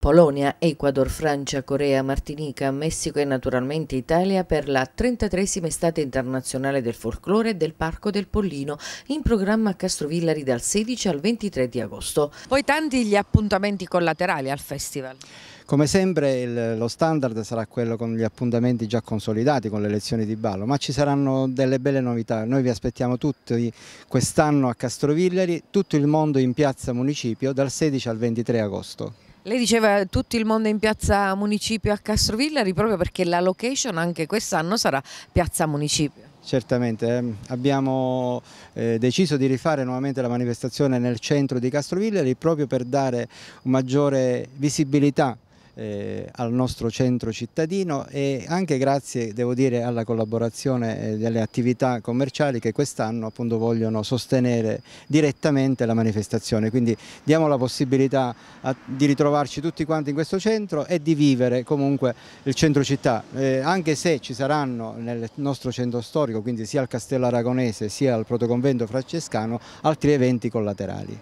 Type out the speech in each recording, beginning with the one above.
Polonia, Ecuador, Francia, Corea, Martinica, Messico e naturalmente Italia per la 33esima estate internazionale del folklore del Parco del Pollino in programma a Castrovillari dal 16 al 23 di agosto. Poi tanti gli appuntamenti collaterali al festival. Come sempre il, lo standard sarà quello con gli appuntamenti già consolidati con le lezioni di ballo, ma ci saranno delle belle novità. Noi vi aspettiamo tutti quest'anno a Castrovillari, tutto il mondo in piazza Municipio dal 16 al 23 agosto. Lei diceva tutto il mondo in piazza Municipio a Castrovillari proprio perché la location anche quest'anno sarà piazza Municipio. Certamente, eh. abbiamo eh, deciso di rifare nuovamente la manifestazione nel centro di Castrovillari proprio per dare maggiore visibilità eh, al nostro centro cittadino e anche grazie devo dire alla collaborazione eh, delle attività commerciali che quest'anno appunto vogliono sostenere direttamente la manifestazione quindi diamo la possibilità a, di ritrovarci tutti quanti in questo centro e di vivere comunque il centro città eh, anche se ci saranno nel nostro centro storico quindi sia al Castello Aragonese sia al Protoconvento Francescano altri eventi collaterali.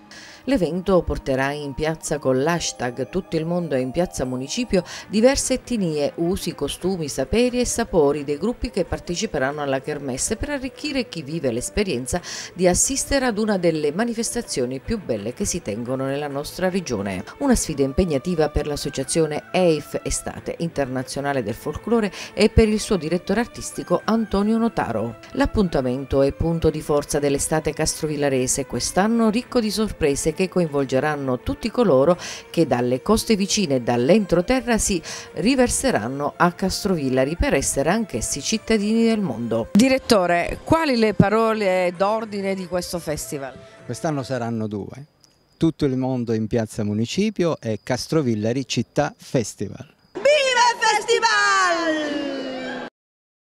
L'evento porterà in piazza con l'hashtag tutto il mondo è in piazza municipale municipio diverse etnie, usi, costumi, saperi e sapori dei gruppi che parteciperanno alla Kermesse per arricchire chi vive l'esperienza di assistere ad una delle manifestazioni più belle che si tengono nella nostra regione. Una sfida impegnativa per l'associazione EIF Estate Internazionale del Folklore e per il suo direttore artistico Antonio Notaro. L'appuntamento è punto di forza dell'estate castrovillarese quest'anno ricco di sorprese che coinvolgeranno tutti coloro che dalle coste vicine e dall'entro controterra si riverseranno a Castrovillari per essere anch'essi cittadini del mondo. Direttore, quali le parole d'ordine di questo festival? Quest'anno saranno due. Tutto il mondo in piazza Municipio e Castrovillari Città Festival.